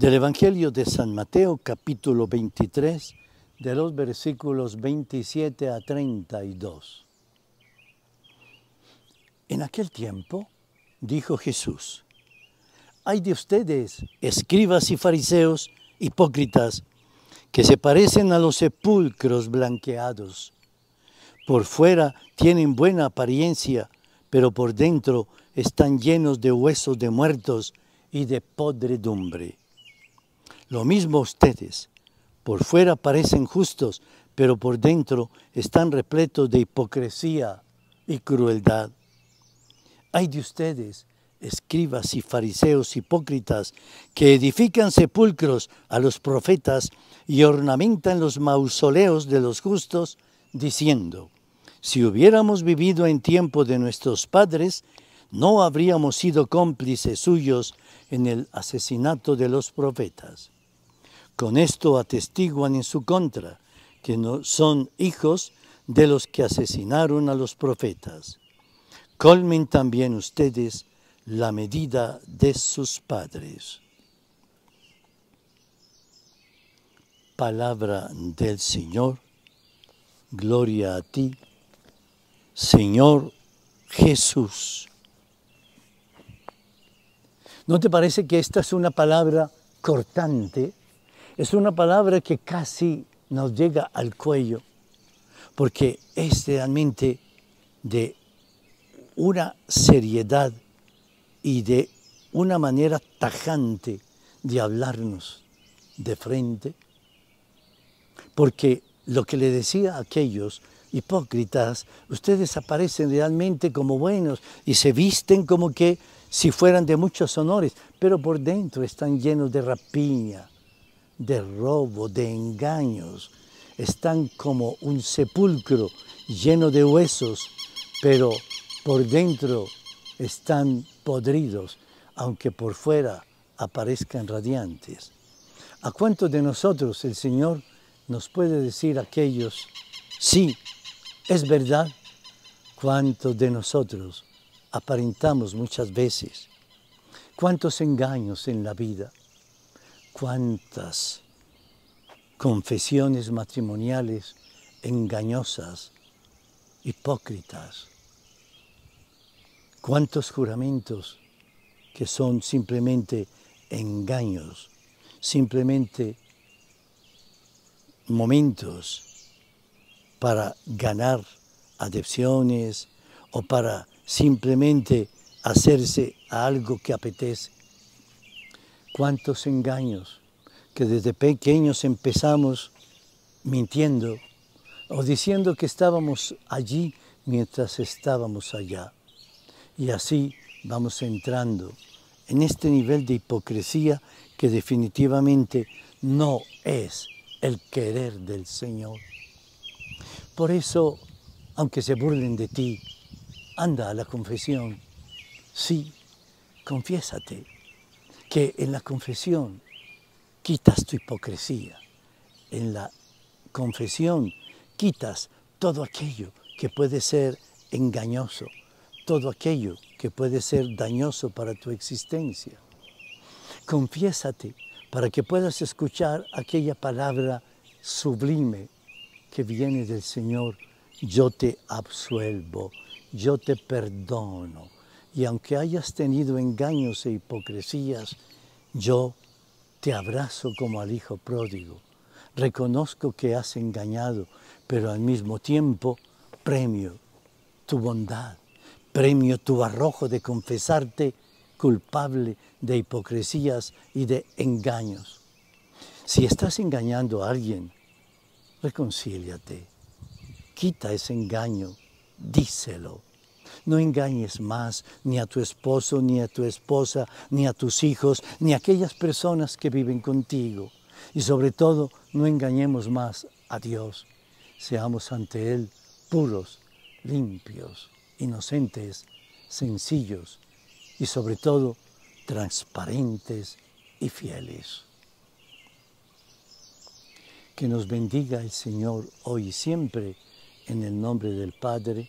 Del Evangelio de San Mateo capítulo 23, de los versículos 27 a 32. En aquel tiempo dijo Jesús, hay de ustedes, escribas y fariseos, hipócritas, que se parecen a los sepulcros blanqueados. Por fuera tienen buena apariencia, pero por dentro están llenos de huesos de muertos y de podredumbre. Lo mismo ustedes. Por fuera parecen justos, pero por dentro están repletos de hipocresía y crueldad. Ay de ustedes, escribas y fariseos hipócritas, que edifican sepulcros a los profetas y ornamentan los mausoleos de los justos, diciendo, si hubiéramos vivido en tiempo de nuestros padres, no habríamos sido cómplices suyos en el asesinato de los profetas. Con esto atestiguan en su contra que no son hijos de los que asesinaron a los profetas. Colmen también ustedes la medida de sus padres. Palabra del Señor, gloria a ti, Señor Jesús. ¿No te parece que esta es una palabra cortante es una palabra que casi nos llega al cuello, porque es realmente de una seriedad y de una manera tajante de hablarnos de frente, porque lo que le decía a aquellos hipócritas, ustedes aparecen realmente como buenos y se visten como que si fueran de muchos honores, pero por dentro están llenos de rapiña, de robo, de engaños. Están como un sepulcro lleno de huesos, pero por dentro están podridos, aunque por fuera aparezcan radiantes. ¿A cuántos de nosotros el Señor nos puede decir aquellos, sí, es verdad? ¿Cuántos de nosotros aparentamos muchas veces? ¿Cuántos engaños en la vida? cuántas confesiones matrimoniales engañosas, hipócritas, cuántos juramentos que son simplemente engaños, simplemente momentos para ganar adhesiones o para simplemente hacerse a algo que apetece cuántos engaños que desde pequeños empezamos mintiendo o diciendo que estábamos allí mientras estábamos allá. Y así vamos entrando en este nivel de hipocresía que definitivamente no es el querer del Señor. Por eso, aunque se burlen de ti, anda a la confesión. Sí, confiésate que en la confesión quitas tu hipocresía, en la confesión quitas todo aquello que puede ser engañoso, todo aquello que puede ser dañoso para tu existencia. Confiésate para que puedas escuchar aquella palabra sublime que viene del Señor. Yo te absuelvo, yo te perdono y aunque hayas tenido engaños e hipocresías, yo te abrazo como al Hijo pródigo. Reconozco que has engañado, pero al mismo tiempo premio tu bondad, premio tu arrojo de confesarte culpable de hipocresías y de engaños. Si estás engañando a alguien, reconcíliate, quita ese engaño, díselo no engañes más ni a tu esposo, ni a tu esposa, ni a tus hijos, ni a aquellas personas que viven contigo. Y sobre todo, no engañemos más a Dios. Seamos ante Él puros, limpios, inocentes, sencillos y sobre todo transparentes y fieles. Que nos bendiga el Señor hoy y siempre, en el nombre del Padre,